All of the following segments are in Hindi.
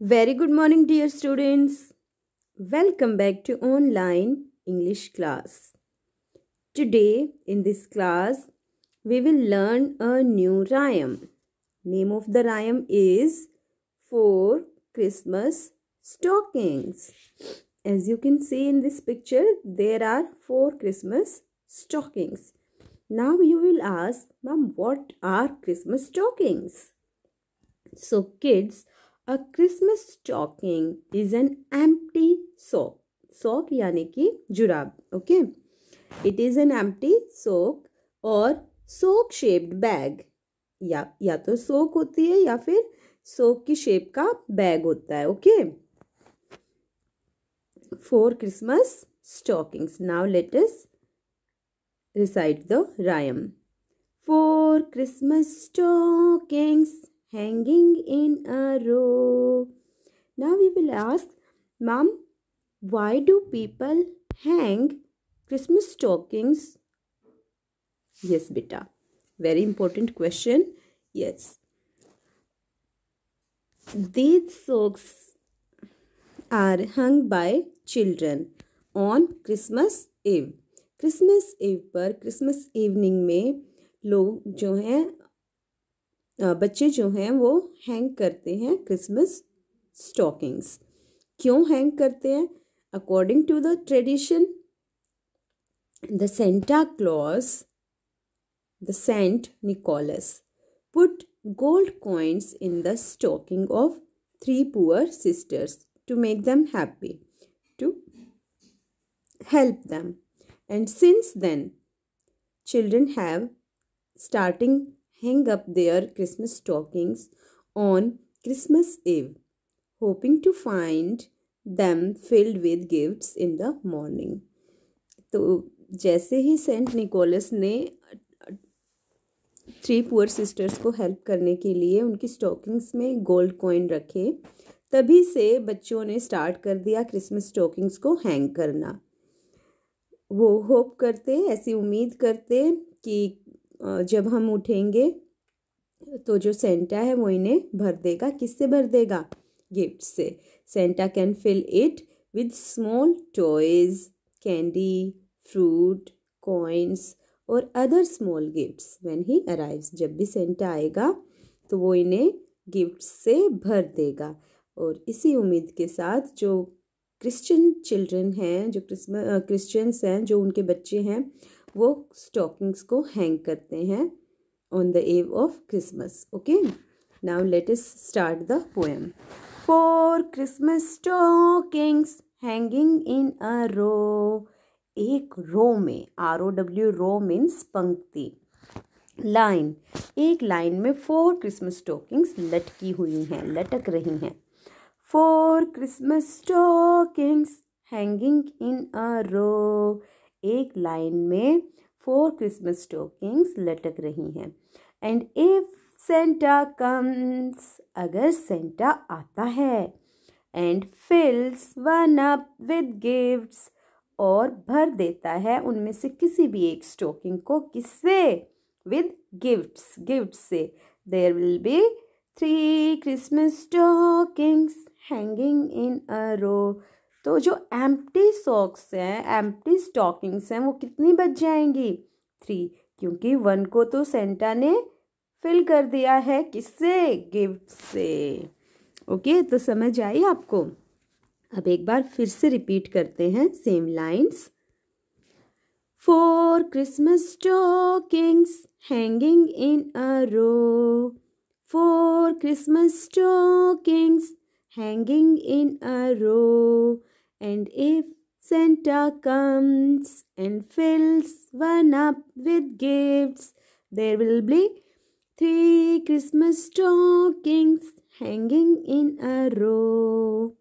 Very good morning, dear students. Welcome back to online English class. Today, in this class, we will learn a new rhyme. Name of the rhyme is Four Christmas Stockings. As you can see in this picture, there are four Christmas stockings. Now you will ask, Mom, what are Christmas stockings? So, kids, a Christmas stocking is an empty sock sock यानी कि जुराब okay it is an empty sock और सोक शेप्ड बैग या या तो सोक होती है या फिर सोक की शेप का बैग होता है okay four Christmas stockings. Now let us recite the rhyme. Four Christmas stockings hanging in a row. Now we will ask, Mom, why do people hang Christmas stockings? Yes, Bita. Very important question. Yes. These socks are hung by children on Christmas Eve. Christmas Eve पर Christmas evening में लोग जो हैं बच्चे जो हैं वो हैंग करते हैं क्रिसमस स्टॉकिंग्स क्यों हैंग करते हैं according to the tradition the Santa Claus the Saint Nicholas put gold coins in the stocking of three poor sisters to make them happy to help them and since then children have starting hang up their Christmas stockings on Christmas Eve, hoping to find them filled with gifts in the morning. तो जैसे ही सेंट निकोलस ने थ्री पुअर सिस्टर्स को हेल्प करने के लिए उनकी स्टॉकिंग्स में गोल्ड कॉइन रखे तभी से बच्चों ने स्टार्ट कर दिया क्रिसमस स्टॉकिंग्स को हैंग करना वो होप करते ऐसी उम्मीद करते कि जब हम उठेंगे तो जो सेंटा है वो इन्हें भर देगा किससे भर देगा गिफ्ट से Santa can fill it with small toys candy fruit coins और other small gifts when he arrives जब भी सेंटा आएगा तो वो इन्हें गिफ्ट से भर देगा और इसी उम्मीद के साथ जो क्रिश्चियन चिल्ड्रन हैं जो क्रिसम क्रिश्चियंस हैं जो उनके बच्चे हैं वो स्टॉकिंग्स को हैंग करते हैं on the eve of Christmas okay now let us start the poem four Christmas stockings hanging in a row एक रो में R O W row means पंक्ति लाइन एक लाइन में फोर क्रिसमस स्टॉकिंग्स लटकी हुई हैं लटक रही हैं four Christmas stockings hanging in a row एक लाइन में फोर क्रिसमस स्टोकिंग्स लटक रही हैं एंड इफ सेंटा कम्स अगर सेंटा आता है and फिल्स one up with gifts और भर देता है उनमें से किसी भी एक स्टोकिंग को किससे विद गिफ्ट्स गिफ्ट से there will be three Christmas stockings hanging in a row तो जो एम्प्टी सॉक्स हैं एम्प्टी स्टॉकिंग्स हैं वो कितनी बच जाएंगी थ्री क्योंकि वन को तो सेंटा ने फिल कर दिया है किससे गिफ्ट से ओके तो समझ आई आपको अब एक बार फिर से रिपीट करते हैं same lines four Christmas stockings hanging in a row four Christmas stockings hanging in a row And if Santa comes and fills one up with gifts, there will be three Christmas stockings hanging in a row.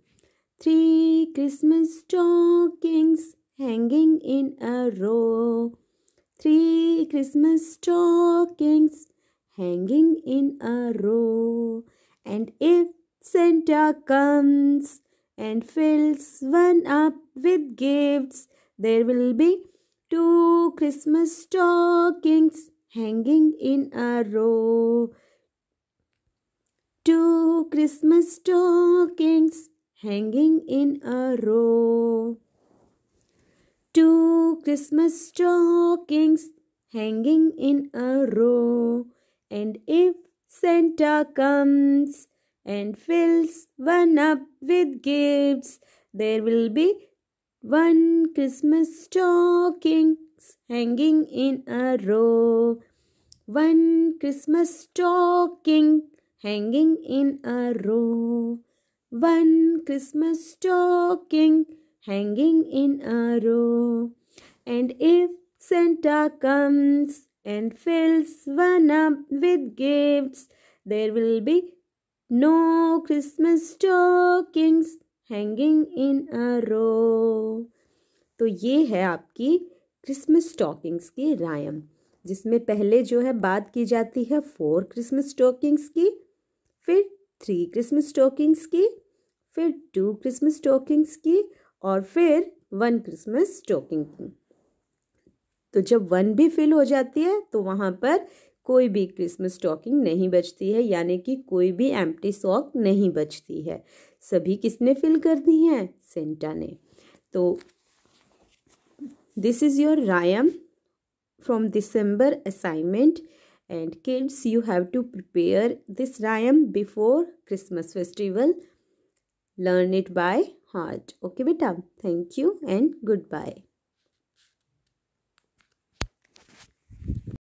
Three Christmas stockings hanging in a row. Three Christmas stockings hanging in a row. And if Santa comes and fills one up with gifts. There will be two Christmas stockings hanging in a row. Two Christmas stockings hanging in a row. Two Christmas stockings hanging in a row. And if Santa comes, and fills one up with gifts. There will be one Christmas stockings hanging in a row. One Christmas stocking hanging in a row. One Christmas stocking hanging in a row. And if Santa comes and fills one up with gifts, there will be No Christmas stockings hanging in a row. तो ये है आपकी क्रिसमस स्टॉकिंग्स की रायम जिसमें पहले जो है बात की जाती है फोर क्रिसमस स्टॉकिंग्स की फिर थ्री क्रिसमस स्टॉकिंग्स की फिर टू क्रिसमस स्टॉकिंग्स की और फिर वन क्रिसमस स्टॉकिंग की तो जब वन भी फिल हो जाती है तो वहाँ पर कोई भी क्रिसमस स्टॉकिंग नहीं बचती है यानी कि कोई भी एम्प्टी सॉक नहीं बचती है सभी किसने फिल कर दी हैं सेंटा ने तो this is your rhyme from December assignment and kids you have to prepare this rhyme before Christmas festival learn it by heart okay बेटा thank you and good bye